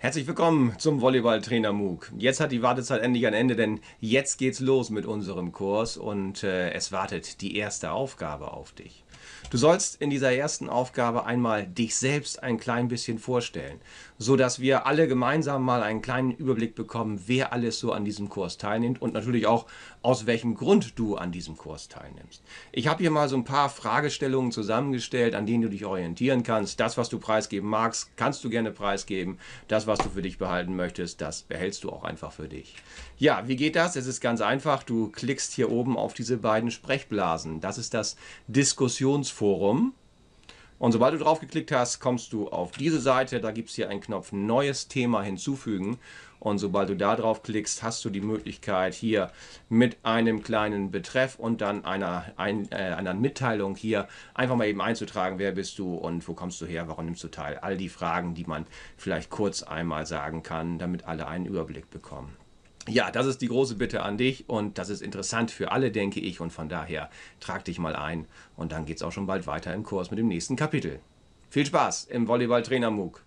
Herzlich willkommen zum Volleyballtrainer MOOC. Jetzt hat die Wartezeit endlich ein Ende, denn jetzt geht's los mit unserem Kurs und äh, es wartet die erste Aufgabe auf dich. Du sollst in dieser ersten Aufgabe einmal dich selbst ein klein bisschen vorstellen, so dass wir alle gemeinsam mal einen kleinen Überblick bekommen, wer alles so an diesem Kurs teilnimmt und natürlich auch aus welchem Grund du an diesem Kurs teilnimmst. Ich habe hier mal so ein paar Fragestellungen zusammengestellt, an denen du dich orientieren kannst. Das, was du preisgeben magst, kannst du gerne preisgeben. Das, was du für dich behalten möchtest, das behältst du auch einfach für dich. Ja, wie geht das? Es ist ganz einfach. Du klickst hier oben auf diese beiden Sprechblasen. Das ist das Diskussionsforum. Und sobald du drauf geklickt hast, kommst du auf diese Seite. Da gibt es hier einen Knopf Neues Thema hinzufügen. Und sobald du da drauf klickst, hast du die Möglichkeit hier mit einem kleinen Betreff und dann einer, ein, äh, einer Mitteilung hier einfach mal eben einzutragen, wer bist du und wo kommst du her, warum nimmst du teil. All die Fragen, die man vielleicht kurz einmal sagen kann, damit alle einen Überblick bekommen. Ja, das ist die große Bitte an dich und das ist interessant für alle, denke ich. Und von daher trag dich mal ein und dann geht es auch schon bald weiter im Kurs mit dem nächsten Kapitel. Viel Spaß im Volleyball-Trainer-MOOC.